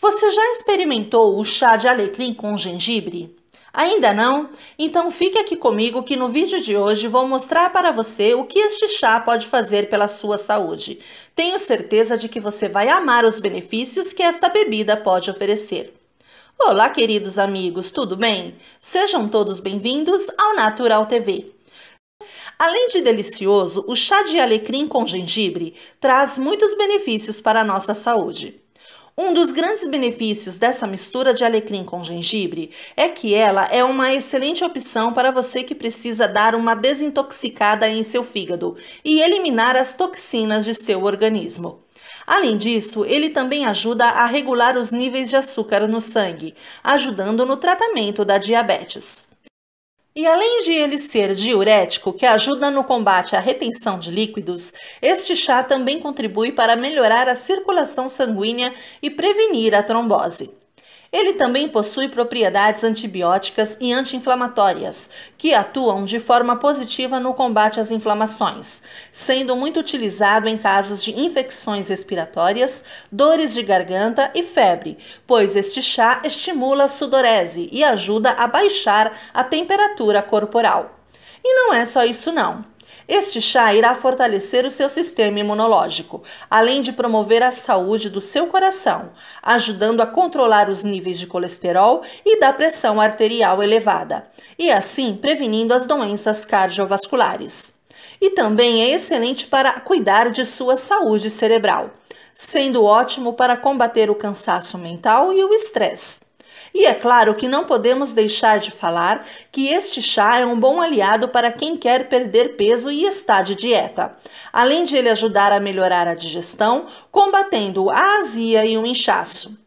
Você já experimentou o chá de alecrim com gengibre? Ainda não? Então fique aqui comigo que no vídeo de hoje vou mostrar para você o que este chá pode fazer pela sua saúde. Tenho certeza de que você vai amar os benefícios que esta bebida pode oferecer. Olá, queridos amigos, tudo bem? Sejam todos bem-vindos ao Natural TV. Além de delicioso, o chá de alecrim com gengibre traz muitos benefícios para a nossa saúde. Um dos grandes benefícios dessa mistura de alecrim com gengibre é que ela é uma excelente opção para você que precisa dar uma desintoxicada em seu fígado e eliminar as toxinas de seu organismo. Além disso, ele também ajuda a regular os níveis de açúcar no sangue, ajudando no tratamento da diabetes. E além de ele ser diurético, que ajuda no combate à retenção de líquidos, este chá também contribui para melhorar a circulação sanguínea e prevenir a trombose. Ele também possui propriedades antibióticas e anti-inflamatórias, que atuam de forma positiva no combate às inflamações, sendo muito utilizado em casos de infecções respiratórias, dores de garganta e febre, pois este chá estimula a sudorese e ajuda a baixar a temperatura corporal. E não é só isso não. Este chá irá fortalecer o seu sistema imunológico, além de promover a saúde do seu coração, ajudando a controlar os níveis de colesterol e da pressão arterial elevada, e assim prevenindo as doenças cardiovasculares. E também é excelente para cuidar de sua saúde cerebral, sendo ótimo para combater o cansaço mental e o estresse. E é claro que não podemos deixar de falar que este chá é um bom aliado para quem quer perder peso e está de dieta. Além de ele ajudar a melhorar a digestão, combatendo a azia e o inchaço.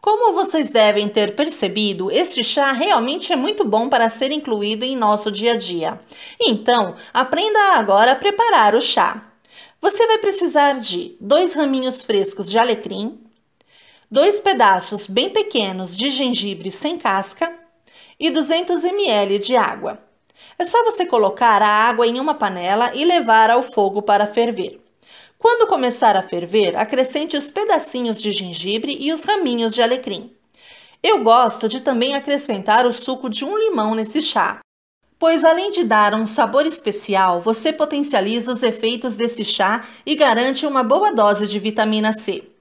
Como vocês devem ter percebido, este chá realmente é muito bom para ser incluído em nosso dia a dia. Então, aprenda agora a preparar o chá. Você vai precisar de dois raminhos frescos de alecrim, 2 pedaços bem pequenos de gengibre sem casca e 200 ml de água. É só você colocar a água em uma panela e levar ao fogo para ferver. Quando começar a ferver, acrescente os pedacinhos de gengibre e os raminhos de alecrim. Eu gosto de também acrescentar o suco de um limão nesse chá, pois além de dar um sabor especial, você potencializa os efeitos desse chá e garante uma boa dose de vitamina C.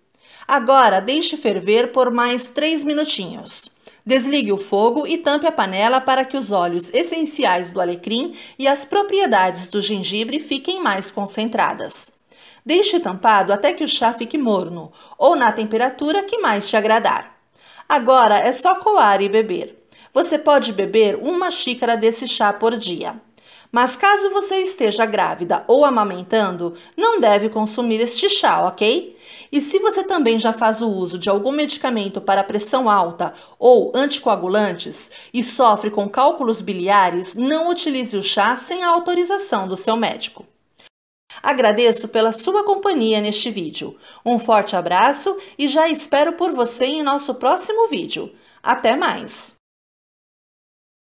Agora, deixe ferver por mais 3 minutinhos. Desligue o fogo e tampe a panela para que os óleos essenciais do alecrim e as propriedades do gengibre fiquem mais concentradas. Deixe tampado até que o chá fique morno ou na temperatura que mais te agradar. Agora é só coar e beber. Você pode beber uma xícara desse chá por dia. Mas caso você esteja grávida ou amamentando, não deve consumir este chá, ok? E se você também já faz o uso de algum medicamento para pressão alta ou anticoagulantes e sofre com cálculos biliares, não utilize o chá sem a autorização do seu médico. Agradeço pela sua companhia neste vídeo. Um forte abraço e já espero por você em nosso próximo vídeo. Até mais!